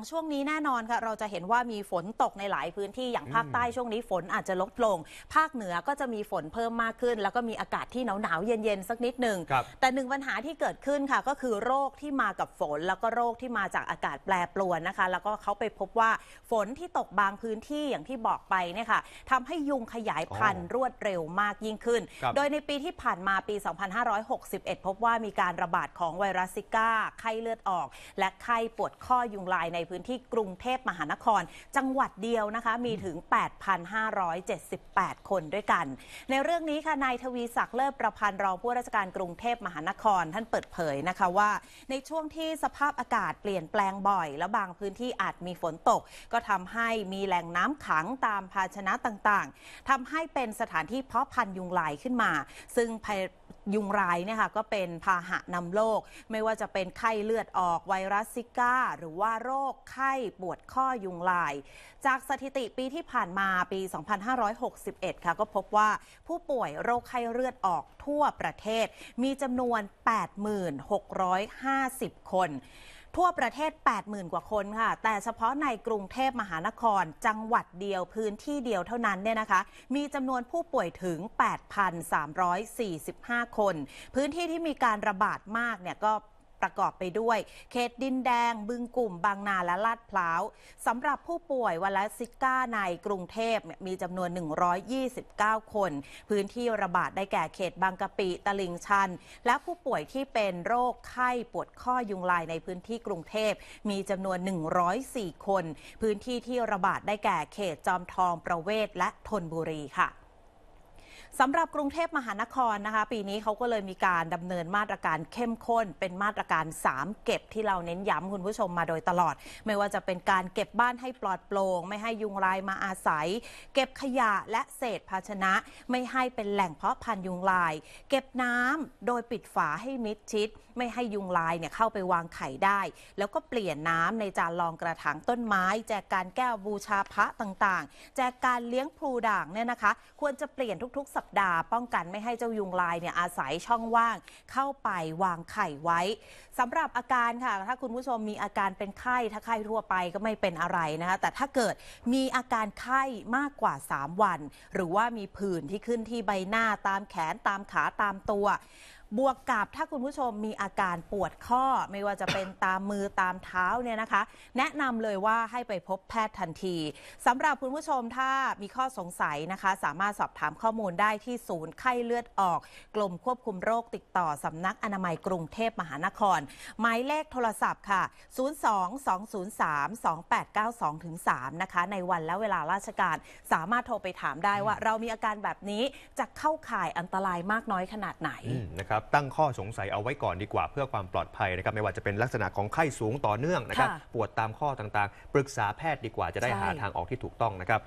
างช่วงนี้แน่นอนค่ะ เราจะเห็นว่ามีฝนตกในหลายพื้นที่อย่างภาคใต้ ช่วงนี้ฝนอาจจะลดลง ภาคเหนือก็จะมีฝนเพิ่มมากขึ้น แล้วก็มีอากาศที่หนาวหนาวเย็นๆสักนิดหนึ่งแต่หนึ่งปัญหาที่เกิดขึ้นค่ะก็คือโรคที่มากับฝนแล้วก็โรคที่มาจากอากาศแปรปรวนนะคะ แล้วก็เขาไปพบว่าฝนที่ตกบางพื้นที่อย่างที่บอกไปเนี่ยค่ะทำให้ยุงขยายพันธุ์รวดเร็วมากยิ่งขึ้น โดยในปีที่ผ่านมาปี 2561 พบว่ามีการระบาดของไวรัสซิก้าไข้เลือดออก และไข้ปวดข้อยุงลายในพื้นที่กรุงเทพมหานคร จังหวัดเดียวนะคะ มีถึง 8,578 คนด้วยกัน ในเรื่องนี้ค่ะนายทวีศักดิ์เลิศประพันธ์รองผู้ราชการกรุงเทพมหานครท่านเปิดเผยนะคะว่า ในช่วงที่สภาพอากาศเปลี่ยนแปลงบ่อยและบางพื้นที่อาจมีฝนตก ก็ทำให้มีแหล่งน้ำขังตามภาชนะต่างๆ ทำให้เป็นสถานที่เพาะพันธุ์ยุงลายขึ้นมา ซึ่งยุงลายเนี่ยค่ะก็เป็นพาหะนำโรคไม่ว่าจะเป็นไข้เลือดออกไวรัสซิก้า หรือว่าโรคไข้ปวดข้อยุงลาย จากสถิติปีที่ผ่านมาปี 2561 ค่ะก็พบว่าผู้ป่วยโรคไข้เลือดออกทั่วประเทศ มีจำนวน 8650 คนทั่วประเทศ 80,000 กว่าคนค่ะ แต่เฉพาะในกรุงเทพมหานครจังหวัดเดียวพื้นที่เดียวเท่านั้นเนี่ยนะคะ มีจำนวนผู้ป่วยถึง 8,345 คน พื้นที่ที่มีการระบาดมากเนี่ยก็ประกอบไปด้วย เขตดินแดงบึงกลุ่มบางนาและลาดพร้าวสำหรับผู้ป่วยวันละซิก้าในกรุงเทพมีจำนวน 129 คน พื้นที่ระบาดได้แก่เขตบางกะปิตลิงชัน และผู้ป่วยที่เป็นโรคไข้ปวดข้อยุงลายในพื้นที่กรุงเทพมีจำนวน 104 คน พื้นที่ที่ระบาดได้แก่เขตจอมทองประเวศและธนบุรีค่ะสำหรับกรุงเทพมหานครนะคะปีนี้เขาก็เลยมีการดำเนินมาตรการเข้มข้นเป็นมาตรการ 3 เก็บที่เราเน้นย้ำคุณผู้ชมมาโดยตลอด ไม่ว่าจะเป็นการเก็บบ้านให้ปลอดโปร่งไม่ให้ยุงลายมาอาศัย เก็บขยะและเศษภาชนะไม่ให้เป็นแหล่งเพาะพันธุ์ยุงลาย เก็บน้ำโดยปิดฝาให้มิดชิด ไม่ให้ยุงลายเนี่ยเข้าไปวางไข่ได้ แล้วก็เปลี่ยนน้ำในจานรองกระถางต้นไม้แจกการแก้วบูชาพระต่างๆแจกการเลี้ยงพลูด่างเนี่ยนะคะควรจะเปลี่ยนทุกๆสัปดาห์ป้องกันไม่ให้เจ้ายุงลายเนี่ยอาศัยช่องว่างเข้าไปวางไข่ไว้ สำหรับอาการค่ะ ถ้าคุณผู้ชมมีอาการเป็นไข้ถ้าไข้ทั่วไปก็ไม่เป็นอะไรนะคะแต่ถ้าเกิดมีอาการไข้มากกว่า 3 วัน หรือว่ามีผื่นที่ขึ้นที่ใบหน้าตามแขนตามขาตามตัวบวกกับถ้าคุณผู้ชมมีอาการปวดข้อไม่ว่าจะเป็นตามมือตามเท้าเนี่ยนะคะ แนะนำเลยว่าให้ไปพบแพทย์ทันทีสำหรับคุณผู้ชมถ้ามีข้อสงสัยนะคะ สามารถสอบถามข้อมูลได้ที่ศูนย์ไข้เลือดออก กลุ่มควบคุมโรคติดต่อสำนักอนามัยกรุงเทพมหานคร หมายเลขโทรศัพท์ค่ะ 0 2 2 0 3 2 8 9 2ถึง3นะคะในวันและเวลาราชการ สามารถโทรไปถามได้ว่าเรามีอาการแบบนี้จะเข้าข่ายอันตรายมากน้อยขนาดไหนนะครับับตั้งข้อสงสัยเอาไว้ก่อนดีกว่าเพื่อความปลอดภัยนะครับไม่ว่าจะเป็นลักษณะของไข้สูงต่อเนื่องนะครับ ปวดตามข้อต่างๆ ปรึกษาแพทย์ดีกว่าจะได้หาทางออกที่ถูกต้องนะครับ